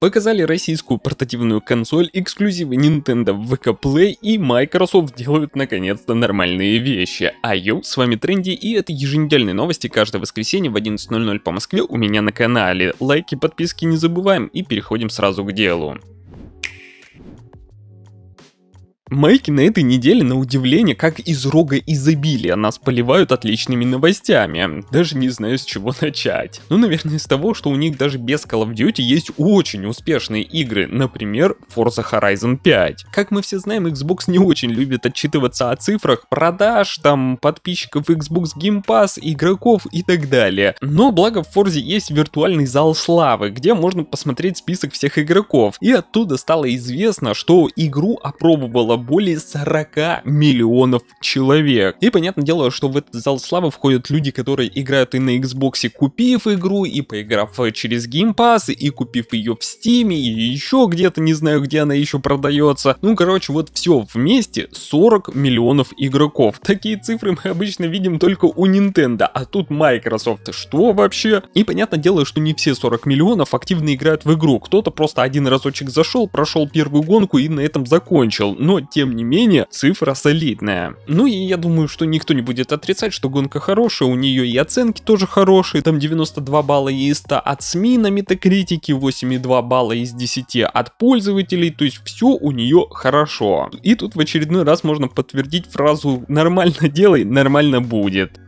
Показали российскую портативную консоль, эксклюзивы Nintendo в VK Play и Microsoft делают наконец-то нормальные вещи. А йоу, с вами Тренди и это еженедельные новости каждое воскресенье в 11.00 по Москве у меня на канале. Лайки, подписки не забываем и переходим сразу к делу. Майки на этой неделе, на удивление, как из рога изобилия нас поливают отличными новостями. Даже не знаю, с чего начать. Ну, наверное, с того, что у них даже без Call of Duty есть очень успешные игры, например, Forza Horizon 5. Как мы все знаем, Xbox не очень любит отчитываться о цифрах продаж, там, подписчиков Xbox Game Pass, игроков и так далее. Но благо в Forza есть виртуальный зал славы, где можно посмотреть список всех игроков. И оттуда стало известно, что игру опробовала более 40 миллионов человек. И понятное дело, что в этот зал славы входят люди, которые играют и на Xbox, купив игру, и поиграв э, через Game геймпас, и купив ее в Steam, и еще где-то, не знаю, где она еще продается. Ну, короче, вот все вместе 40 миллионов игроков. Такие цифры мы обычно видим только у Nintendo, а тут Microsoft. Что вообще? И понятное дело, что не все 40 миллионов активно играют в игру. Кто-то просто один разочек зашел, прошел первую гонку и на этом закончил. Но тем не менее, цифра солидная. Ну и я думаю, что никто не будет отрицать, что гонка хорошая, у нее и оценки тоже хорошие, там 92 балла из 100 от СМИ на метакритике, 8,2 балла из 10 от пользователей, то есть все у нее хорошо. И тут в очередной раз можно подтвердить фразу «нормально делай, нормально будет».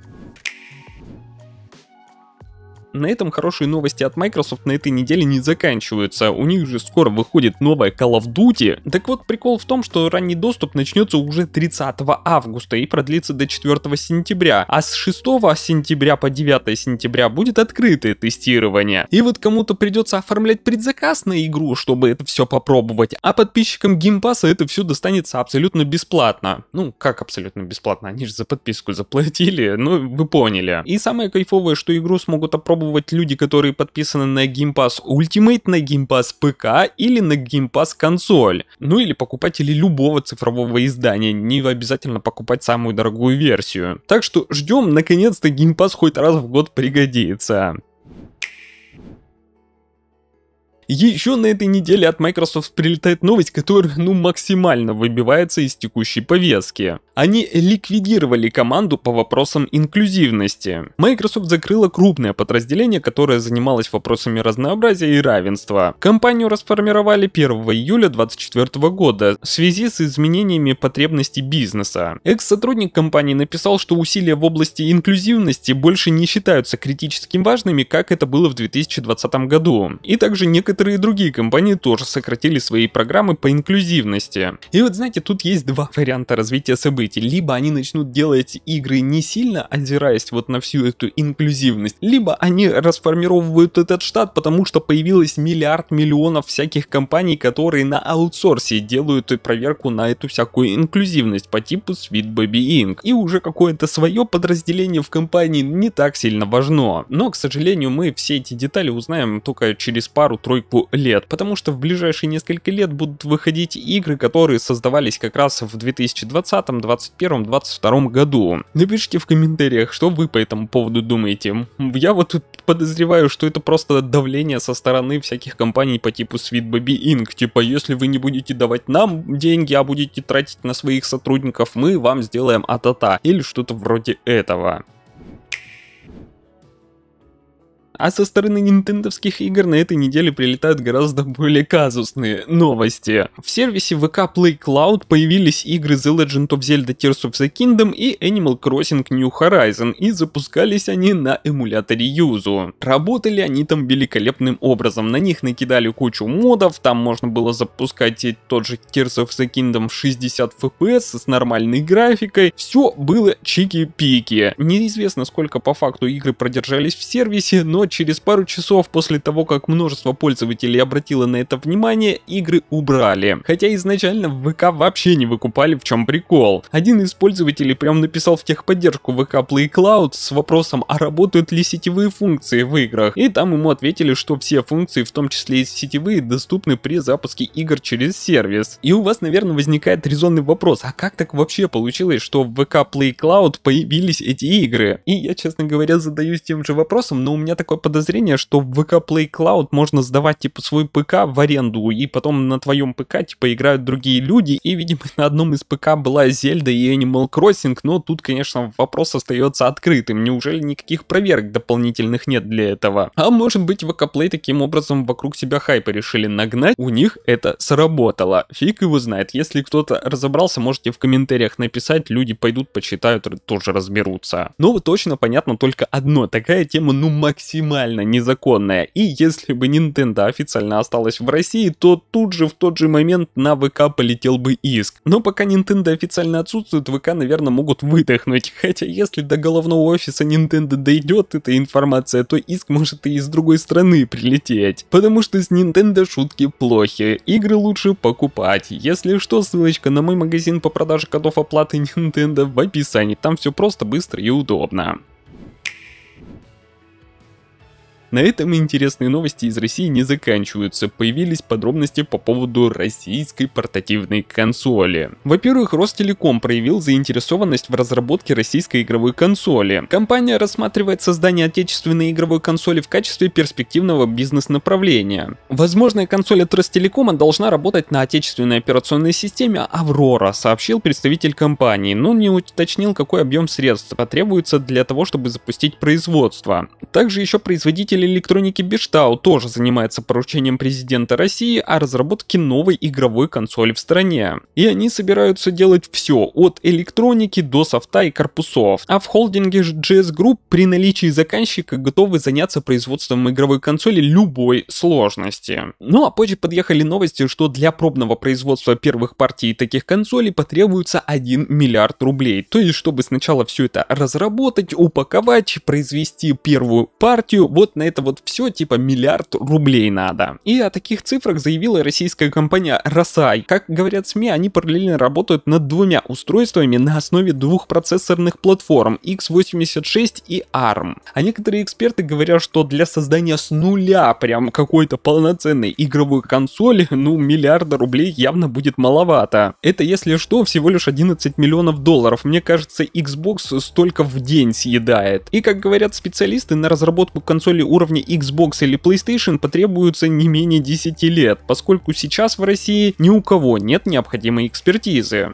На этом хорошие новости от Microsoft на этой неделе не заканчиваются. У них же скоро выходит новая Call of Duty. Так вот, прикол в том, что ранний доступ начнется уже 30 августа и продлится до 4 сентября. А с 6 сентября по 9 сентября будет открытое тестирование. И вот кому-то придется оформлять предзаказ на игру, чтобы это все попробовать. А подписчикам Game геймпаса это все достанется абсолютно бесплатно. Ну, как абсолютно бесплатно? Они же за подписку заплатили, ну вы поняли. И самое кайфовое, что игру смогут опробовать пробовать люди, которые подписаны на Game Pass Ultimate, на Game Pass ПК или на Game Pass консоль. Ну или покупатели любого цифрового издания, не обязательно покупать самую дорогую версию. Так что ждем, наконец-то Game Pass хоть раз в год пригодится. Еще на этой неделе от Microsoft прилетает новость, которая ну максимально выбивается из текущей повестки. Они ликвидировали команду по вопросам инклюзивности. Microsoft закрыла крупное подразделение, которое занималось вопросами разнообразия и равенства. Компанию расформировали 1 июля 2024 года в связи с изменениями потребностей бизнеса. Экс-сотрудник компании написал, что усилия в области инклюзивности больше не считаются критически важными, как это было в 2020 году. И также некоторые некоторые другие компании тоже сократили свои программы по инклюзивности. И вот знаете, тут есть два варианта развития событий. Либо они начнут делать игры не сильно озираясь вот на всю эту инклюзивность, либо они расформировывают этот штат, потому что появилось миллиард миллионов всяких компаний, которые на аутсорсе делают и проверку на эту всякую инклюзивность по типу Sweet Baby Inc. И уже какое-то свое подразделение в компании не так сильно важно. Но, к сожалению, мы все эти детали узнаем только через пару-тройку группу лет, потому что в ближайшие несколько лет будут выходить игры, которые создавались как раз в 2020, 2021, 2022 году. Напишите в комментариях, что вы по этому поводу думаете. Я вот тут подозреваю, что это просто давление со стороны всяких компаний по типу Sweet Baby Inc. Типа, если вы не будете давать нам деньги, а будете тратить на своих сотрудников, мы вам сделаем а-та-та. Или что-то вроде этого. А со стороны нинтендовских игр на этой неделе прилетают гораздо более казусные новости. В сервисе VK Play Cloud появились игры The Legend of Zelda Tears of the Kingdom и Animal Crossing New Horizon, и запускались они на эмуляторе Yuzu. Работали они там великолепным образом, на них накидали кучу модов, там можно было запускать и тот же Tears of the Kingdom в 60 FPS с нормальной графикой, все было чики-пики. Неизвестно сколько по факту игры продержались в сервисе, но через пару часов после того, как множество пользователей обратило на это внимание, игры убрали. Хотя изначально в ВК вообще не выкупали, в чем прикол. Один из пользователей прям написал в техподдержку ВК Play Cloud с вопросом, а работают ли сетевые функции в играх. И там ему ответили, что все функции, в том числе и сетевые, доступны при запуске игр через сервис. И у вас, наверное, возникает резонный вопрос, а как так вообще получилось, что в ВК Play Cloud появились эти игры? И я, честно говоря, задаюсь тем же вопросом, но у меня такой подозрение, что в VK Play Cloud можно сдавать, типа, свой ПК в аренду, и потом на твоем ПК, типа, играют другие люди, и, видимо, на одном из ПК была Зельда и Animal Crossing, но тут, конечно, вопрос остается открытым. Неужели никаких проверок дополнительных нет для этого? А может быть, VK Play таким образом вокруг себя хайпа решили нагнать? У них это сработало. Фиг его знает. Если кто-то разобрался, можете в комментариях написать, люди пойдут, почитают, тоже разберутся. Но ну, точно понятно только одно. Такая тема, ну, максимально максимально незаконная. И если бы Nintendo официально осталась в России, то тут же в тот же момент на ВК полетел бы иск. Но пока Nintendo официально отсутствует, ВК, наверное, могут выдохнуть. Хотя если до головного офиса Nintendo дойдет эта информация, то иск может и из другой страны прилететь. Потому что с Nintendo шутки плохи. Игры лучше покупать. Если что, ссылочка на мой магазин по продаже котов оплаты Nintendo в описании. Там все просто, быстро и удобно. На этом интересные новости из России не заканчиваются. Появились подробности по поводу российской портативной консоли. Во-первых, Ростелеком проявил заинтересованность в разработке российской игровой консоли. Компания рассматривает создание отечественной игровой консоли в качестве перспективного бизнес-направления. Возможная консоль от Ростелекома должна работать на отечественной операционной системе Аврора, сообщил представитель компании, но не уточнил, какой объем средств потребуется для того, чтобы запустить производство. Также еще производитель создатель электроники Биштау тоже занимается поручением президента России о разработке новой игровой консоли в стране. И они собираются делать все, от электроники до софта и корпусов. А в холдинге GS Group при наличии заказчика готовы заняться производством игровой консоли любой сложности. Ну а позже подъехали новости, что для пробного производства первых партий таких консолей потребуется 1 миллиард рублей. То есть, чтобы сначала все это разработать, упаковать, произвести первую партию, вот на это вот все типа миллиард рублей надо. И о таких цифрах заявила российская компания Росай. Как говорят СМИ, они параллельно работают над двумя устройствами на основе двух процессорных платформ x86 и ARM. А некоторые эксперты говорят, что для создания с нуля прям какой-то полноценной игровой консоли, ну миллиарда рублей явно будет маловато. Это если что, всего лишь 11 миллионов долларов. Мне кажется, Xbox столько в день съедает. И как говорят специалисты, на разработку консоли у уровне Xbox или PlayStation потребуется не менее 10 лет, поскольку сейчас в России ни у кого нет необходимой экспертизы.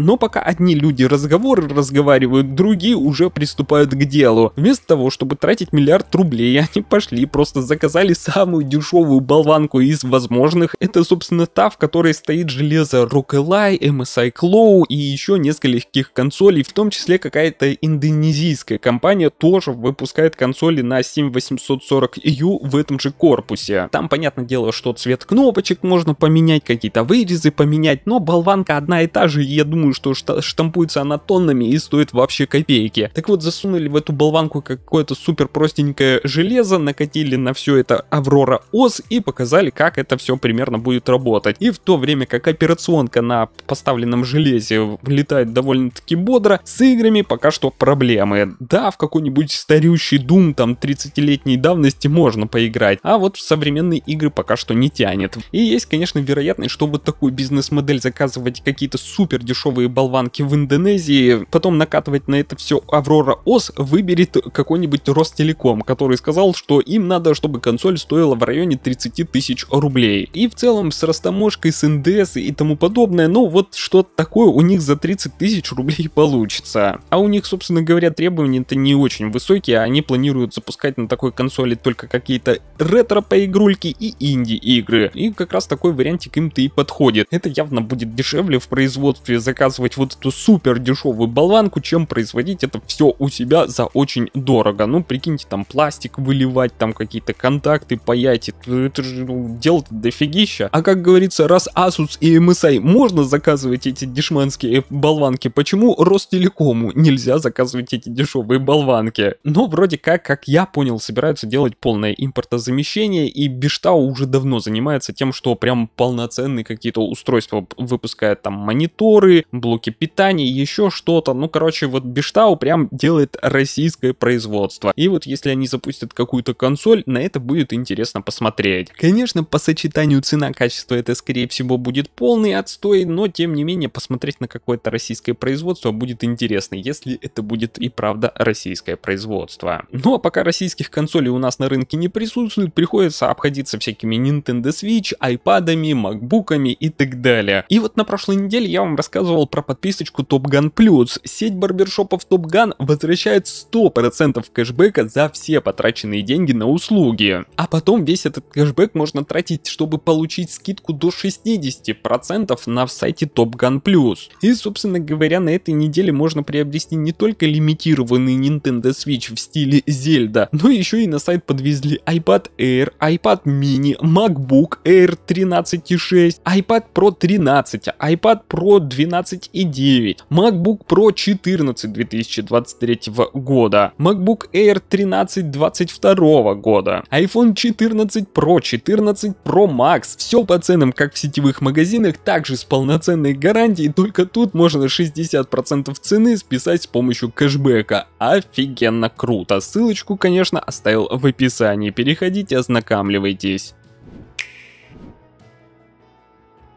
Но пока одни люди разговоры разговаривают, другие уже приступают к делу. Вместо того, чтобы тратить миллиард рублей, они пошли, просто заказали самую дешевую болванку из возможных. Это, собственно, та, в которой стоит железо Rockelay, MSI Claw и еще нескольких консолей, в том числе какая-то индонезийская компания тоже выпускает консоли на 7840U в этом же корпусе. Там, понятное дело, что цвет кнопочек можно поменять, какие-то вырезы поменять, но болванка одна и та же, и я думаю, зачастую, что штампуется она тоннами и стоит вообще копейки. Так вот, засунули в эту болванку какое-то супер простенькое железо, накатили на все это Аврора ОС и показали, как это все примерно будет работать. И в то время как операционка на поставленном железе летает довольно-таки бодро, с играми пока что проблемы. Да, в какой-нибудь старющий Doom там 30-летней давности можно поиграть, а вот в современные игры пока что не тянет. И есть, конечно, вероятность, что вот такую бизнес-модель заказывать какие-то супер дешевые первые болванки в Индонезии, потом накатывать на это все Аврора Ос выберет какой-нибудь Ростелеком, который сказал, что им надо, чтобы консоль стоила в районе 30 тысяч рублей. И в целом с растаможкой, с НДС и тому подобное, ну вот что такое у них за 30 тысяч рублей получится. А у них, собственно говоря, требования-то не очень высокие, они планируют запускать на такой консоли только какие-то ретро поигрульки и инди-игры. И как раз такой вариантик им-то и подходит. Это явно будет дешевле в производстве за заказывать вот эту супер дешевую болванку, чем производить это все у себя за очень дорого. Ну, прикиньте, там пластик выливать, там какие-то контакты паять, это же ну, дело дофигища. А как говорится, раз Asus и MSI можно заказывать эти дешманские болванки, почему Ростелекому нельзя заказывать эти дешевые болванки? Но ну, вроде как, как я понял, собираются делать полное импортозамещение, и Биштау уже давно занимается тем, что прям полноценные какие-то устройства выпускает, там мониторы, блоки питания, еще что-то. Ну, короче, вот Биштау прям делает российское производство. И вот если они запустят какую-то консоль, на это будет интересно посмотреть. Конечно, по сочетанию цена-качество это, скорее всего, будет полный отстой, но, тем не менее, посмотреть на какое-то российское производство будет интересно, если это будет и правда российское производство. Ну, а пока российских консолей у нас на рынке не присутствует, приходится обходиться всякими Nintendo Switch, iPad'ами, MacBook'ами и так далее. И вот на прошлой неделе я вам рассказывал рассказывал про подписочку Top Gun Plus. Сеть барбершопов Top Gun возвращает 100% кэшбэка за все потраченные деньги на услуги. А потом весь этот кэшбэк можно тратить, чтобы получить скидку до 60% на сайте Top Gun Plus. И, собственно говоря, на этой неделе можно приобрести не только лимитированный Nintendo Switch в стиле Зельда, но еще и на сайт подвезли iPad Air, iPad Mini, MacBook Air 13.6, iPad Pro 13, iPad Pro 12 и 9. MacBook Pro 14 2023 года, MacBook Air 13 22 года, iPhone 14 Pro 14 Pro Max. Все по ценам, как в сетевых магазинах, также с полноценной гарантией, только тут можно 60% цены списать с помощью кэшбэка. Офигенно круто. Ссылочку, конечно, оставил в описании. Переходите, ознакомьтесь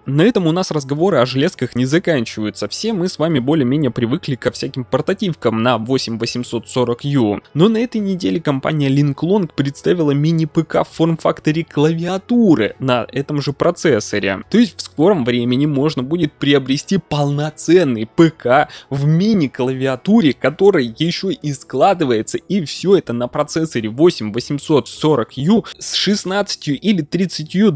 на этом у нас разговоры о железках не заканчиваются. Все мы с вами более-менее привыкли ко всяким портативкам на 8840U. Но на этой неделе компания Linklong представила мини-ПК в форм-факторе клавиатуры на этом же процессоре. То есть в скором времени можно будет приобрести полноценный ПК в мини-клавиатуре, который еще и складывается, и все это на процессоре 8840U с 16 или 32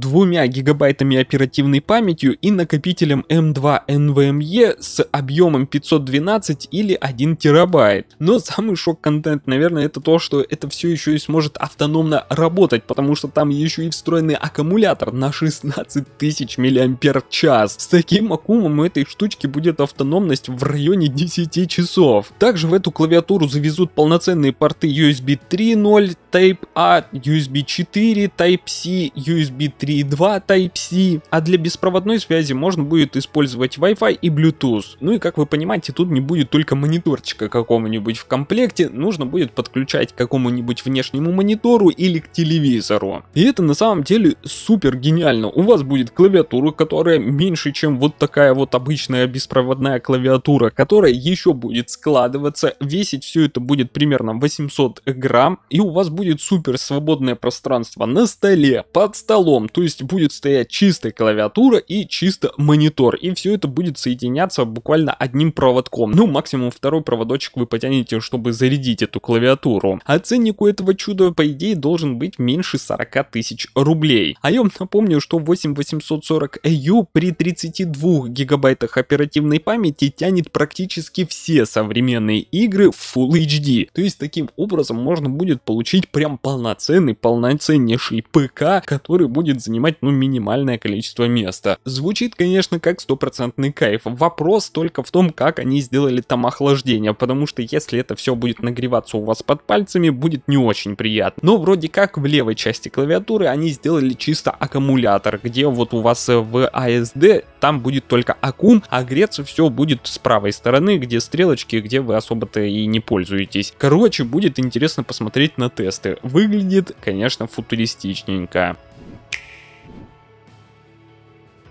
гигабайтами оперативной памяти памятью и накопителем M2 NVMe с объемом 512 или 1 терабайт. Но самый шок-контент, наверное, это то, что это все еще и сможет автономно работать, потому что там еще и встроенный аккумулятор на 16 тысяч миллиампер час. С таким аккумом у этой штучки будет автономность в районе 10 часов. Также в эту клавиатуру завезут полноценные порты USB 3.0 Type-A, USB 4 Type-C, USB 3.2 Type-C, а для беспроводных беспроводной связи можно будет использовать Wi-Fi и Bluetooth. Ну и как вы понимаете, тут не будет только мониторчика какого-нибудь в комплекте, нужно будет подключать к какому-нибудь внешнему монитору или к телевизору. И это на самом деле супер гениально. У вас будет клавиатура, которая меньше, чем вот такая вот обычная беспроводная клавиатура, которая еще будет складываться, весить все это будет примерно 800 грамм, и у вас будет супер свободное пространство на столе, под столом, то есть будет стоять чистая клавиатура и и чисто монитор. И все это будет соединяться буквально одним проводком. Ну, максимум второй проводочек вы потянете, чтобы зарядить эту клавиатуру. А ценник у этого чуда, по идее, должен быть меньше 40 тысяч рублей. А я вам напомню, что 8840U при 32 гигабайтах оперативной памяти тянет практически все современные игры в Full HD. То есть таким образом можно будет получить прям полноценный, полноценнейший ПК, который будет занимать ну минимальное количество места. Звучит, конечно, как стопроцентный кайф. Вопрос только в том, как они сделали там охлаждение, потому что если это все будет нагреваться у вас под пальцами, будет не очень приятно. Но вроде как в левой части клавиатуры они сделали чисто аккумулятор, где вот у вас э, в ASD а там будет только аккум, а греться все будет с правой стороны, где стрелочки, где вы особо-то и не пользуетесь. Короче, будет интересно посмотреть на тесты. Выглядит, конечно, футуристичненько.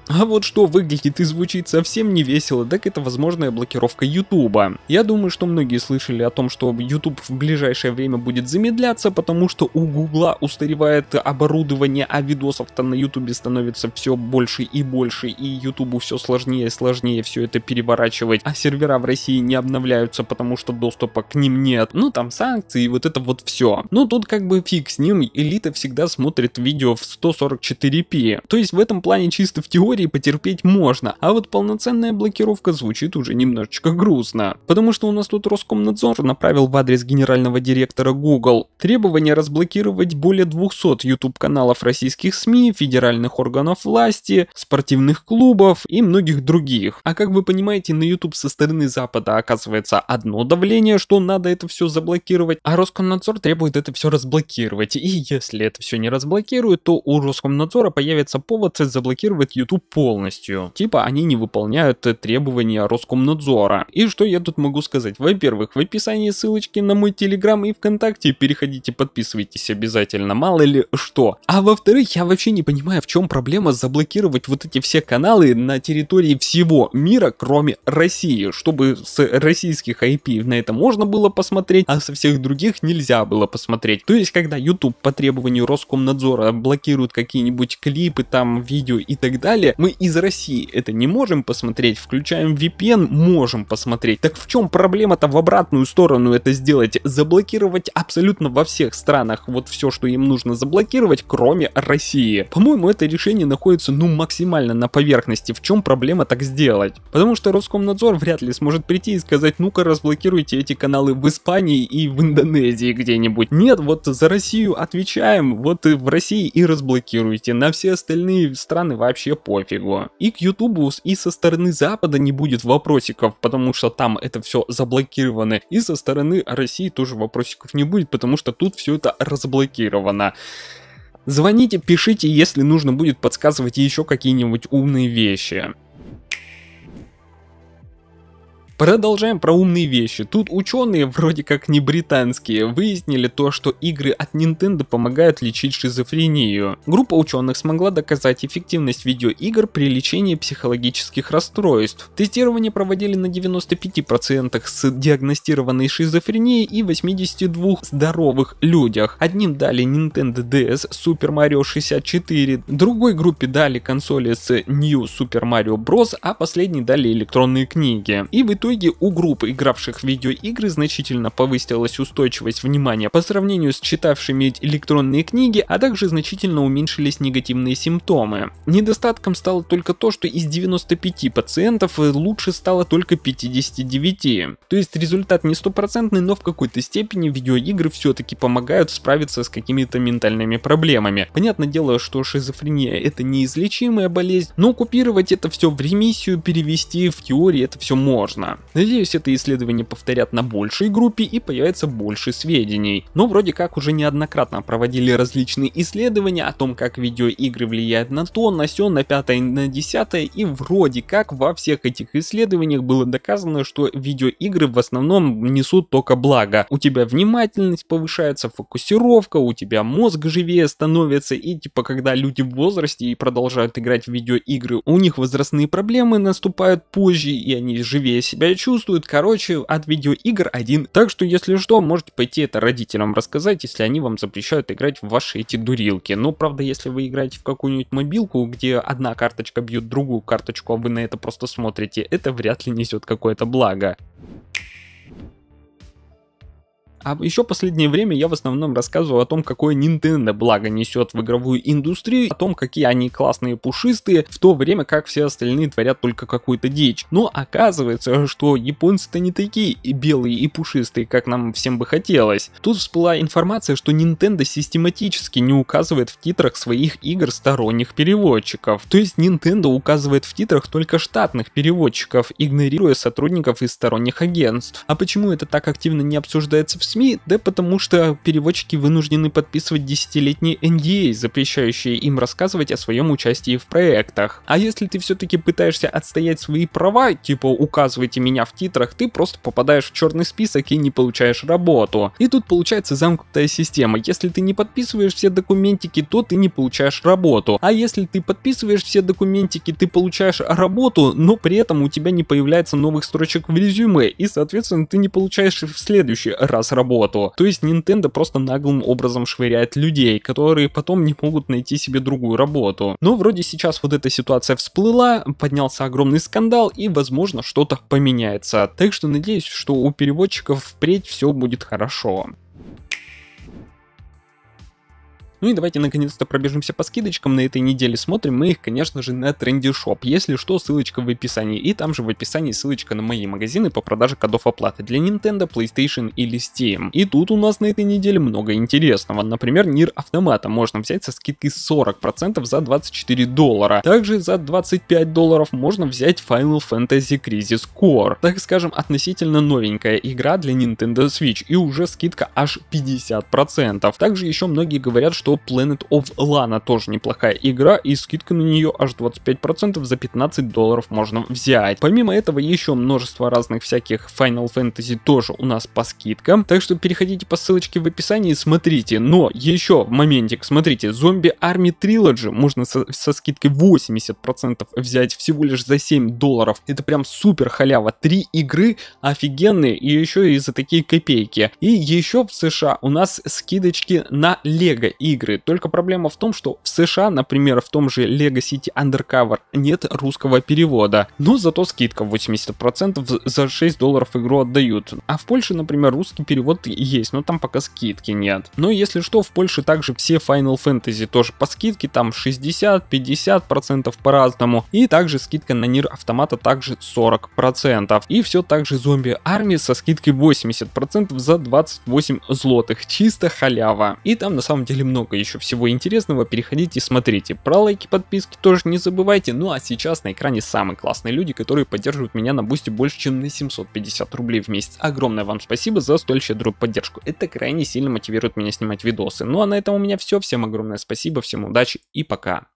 А вот что выглядит и звучит совсем не весело, так это возможная блокировка Ютуба. Я думаю, что многие слышали о том, что YouTube в ближайшее время будет замедляться, потому что у Гугла устаревает оборудование, а видосов-то на Ютубе становится все больше и больше, и Ютубу все сложнее и сложнее все это переворачивать, а сервера в России не обновляются, потому что доступа к ним нет. Ну там санкции и вот это вот все. Ну тут как бы фиг с ним, элита всегда смотрит видео в 144p. То есть в этом плане чисто в теории теории потерпеть можно, а вот полноценная блокировка звучит уже немножечко грустно. Потому что у нас тут Роскомнадзор направил в адрес генерального директора Google требование разблокировать более 200 YouTube каналов российских СМИ, федеральных органов власти, спортивных клубов и многих других. А как вы понимаете, на YouTube со стороны Запада оказывается одно давление, что надо это все заблокировать, а Роскомнадзор требует это все разблокировать. И если это все не разблокируют, то у Роскомнадзора появится повод заблокировать YouTube полностью. Типа они не выполняют э, требования Роскомнадзора. И что я тут могу сказать? Во-первых, в описании ссылочки на мой Телеграм и ВКонтакте. Переходите, подписывайтесь обязательно, мало ли что. А во-вторых, я вообще не понимаю, в чем проблема заблокировать вот эти все каналы на территории всего мира, кроме России, чтобы с российских IP на это можно было посмотреть, а со всех других нельзя было посмотреть. То есть, когда YouTube по требованию Роскомнадзора блокирует какие-нибудь клипы, там, видео и так далее, мы из России это не можем посмотреть, включаем VPN, можем посмотреть. Так в чем проблема-то в обратную сторону это сделать? Заблокировать абсолютно во всех странах вот все, что им нужно заблокировать, кроме России. По-моему, это решение находится ну максимально на поверхности. В чем проблема так сделать? Потому что Роскомнадзор вряд ли сможет прийти и сказать, ну-ка разблокируйте эти каналы в Испании и в Индонезии где-нибудь. Нет, вот за Россию отвечаем, вот и в России и разблокируйте. На все остальные страны вообще пофиг пофигу. И к Ютубу и со стороны Запада не будет вопросиков, потому что там это все заблокировано. И со стороны России тоже вопросиков не будет, потому что тут все это разблокировано. Звоните, пишите, если нужно будет подсказывать еще какие-нибудь умные вещи. Продолжаем про умные вещи. Тут ученые, вроде как не британские, выяснили то, что игры от Nintendo помогают лечить шизофрению. Группа ученых смогла доказать эффективность видеоигр при лечении психологических расстройств. Тестирование проводили на 95% с диагностированной шизофренией и 82 здоровых людях. Одним дали Nintendo DS Super Mario 64, другой группе дали консоли с New Super Mario Bros, а последней дали электронные книги. И в итоге итоге у групп, игравших в видеоигры, значительно повысилась устойчивость внимания по сравнению с читавшими электронные книги, а также значительно уменьшились негативные симптомы. Недостатком стало только то, что из 95 пациентов э, лучше стало только 59. То есть результат не стопроцентный, но в какой-то степени видеоигры все-таки помогают справиться с какими-то ментальными проблемами. Понятное дело, что шизофрения это неизлечимая болезнь, но купировать это все в ремиссию, перевести в теории это все можно. Надеюсь, это исследование повторят на большей группе и появится больше сведений. Но вроде как уже неоднократно проводили различные исследования о том, как видеоигры влияют на то, на сё, на пятое, на десятое, и вроде как во всех этих исследованиях было доказано, что видеоигры в основном несут только благо. У тебя внимательность повышается, фокусировка, у тебя мозг живее становится, и типа когда люди в возрасте и продолжают играть в видеоигры, у них возрастные проблемы наступают позже, и они живее себя себя чувствует, короче, от видеоигр один. Так что, если что, можете пойти это родителям рассказать, если они вам запрещают играть в ваши эти дурилки. Но, правда, если вы играете в какую-нибудь мобилку, где одна карточка бьет другую карточку, а вы на это просто смотрите, это вряд ли несет какое-то благо. А еще последнее время я в основном рассказываю о том, какое Nintendo благо несет в игровую индустрию, о том, какие они классные пушистые, в то время как все остальные творят только какую-то дичь. Но оказывается, что японцы-то не такие и белые, и пушистые, как нам всем бы хотелось. Тут всплыла информация, что Nintendo систематически не указывает в титрах своих игр сторонних переводчиков. То есть Nintendo указывает в титрах только штатных переводчиков, игнорируя сотрудников из сторонних агентств. А почему это так активно не обсуждается в СМИ? СМИ, да потому что переводчики вынуждены подписывать десятилетние NDA, а, запрещающие им рассказывать о своем участии в проектах. А если ты все-таки пытаешься отстоять свои права, типа указывайте меня в титрах, ты просто попадаешь в черный список и не получаешь работу. И тут получается замкнутая система. Если ты не подписываешь все документики, то ты не получаешь работу. А если ты подписываешь все документики, ты получаешь работу, но при этом у тебя не появляется новых строчек в резюме, и соответственно ты не получаешь в следующий раз работу. То есть Nintendo просто наглым образом швыряет людей, которые потом не могут найти себе другую работу. Но вроде сейчас вот эта ситуация всплыла, поднялся огромный скандал и возможно что-то поменяется. Так что надеюсь, что у переводчиков впредь все будет хорошо. Ну и давайте наконец-то пробежимся по скидочкам на этой неделе. Смотрим мы их, конечно же, на Трендишоп. Если что, ссылочка в описании. И там же в описании ссылочка на мои магазины по продаже кодов оплаты для Nintendo, PlayStation или Steam. И тут у нас на этой неделе много интересного. Например, Нир Автомата можно взять со скидкой 40% за 24 доллара. Также за 25 долларов можно взять Final Fantasy Crisis Core. Так скажем, относительно новенькая игра для Nintendo Switch и уже скидка аж 50%. Также еще многие говорят, что была Planet of Lana, тоже неплохая игра, и скидка на нее аж 25% за 15 долларов можно взять. Помимо этого, еще множество разных всяких Final Fantasy тоже у нас по скидкам, так что переходите по ссылочке в описании и смотрите. Но еще моментик, смотрите, Zombie Army Trilogy можно со, со скидкой 80% взять всего лишь за 7 долларов. Это прям супер халява. Три игры офигенные и еще и за такие копейки. И еще в США у нас скидочки на Лего и игры. Только проблема в том, что в США, например, в том же LEGO City Undercover нет русского перевода, но зато скидка 80% за 6 долларов игру отдают. А в Польше, например, русский перевод есть, но там пока скидки нет. Но если что, в Польше также все Final Fantasy тоже по скидке, там 60-50% по-разному. И также скидка на Нир Автомата также 40%. И все также Зомби Армии со скидкой 80% за 28 злотых. Чисто халява. И там на самом деле много много еще всего интересного, переходите, смотрите. Про лайки, подписки тоже не забывайте. Ну а сейчас на экране самые классные люди, которые поддерживают меня на бусте больше, чем на 750 рублей в месяц. Огромное вам спасибо за столь щедрую поддержку. Это крайне сильно мотивирует меня снимать видосы. Ну а на этом у меня все. Всем огромное спасибо, всем удачи и пока.